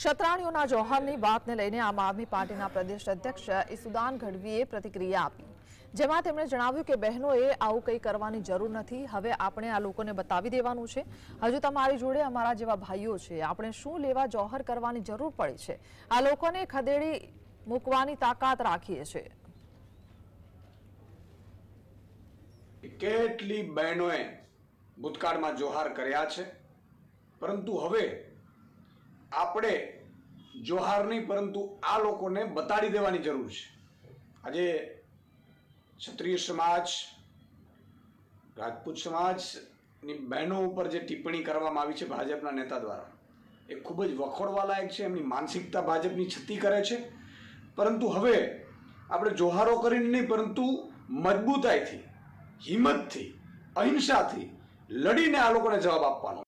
ક્ષત્રાણીઓના જોહરની વાતને લઈને આમ આદમી પાર્ટીના પ્રદેશ અધ્યક્ષ ઈસુદાન ગઢવીએ પ્રતિક્રિયા આપી જેમાં તેમણે જણાવ્યું કે બહેનોએ આવું કંઈ કરવાની જરૂર નથી હવે આપણે આ લોકોને બતાવી દેવાનું છે હજુ તમારી જોડે અમારા જેવા ભાઈઓ છે આપણે શું લેવા જોહર કરવાની જરૂર પડે છે આ લોકોને ખદેડી મૂકવાની તાકાત રાખીએ છીએ કેટલી બહેનોએ ભૂતકાળમાં જોહાર કર્યા છે પરંતુ હવે આપણે જોહાર નહીં પરંતુ આ લોકોને બતાડી દેવાની જરૂર છે આજે ક્ષત્રિય સમાજ રાજપૂત સમાજની બહેનો ઉપર જે ટિપ્પણી કરવામાં આવી છે ભાજપના નેતા દ્વારા એ ખૂબ જ વખોડવાલાયક છે એમની માનસિકતા ભાજપની છતી કરે છે પરંતુ હવે આપણે જોહારો કરીને નહીં પરંતુ મજબૂતાઈથી હિંમતથી અહિંસાથી લડીને આ લોકોને જવાબ આપવાનો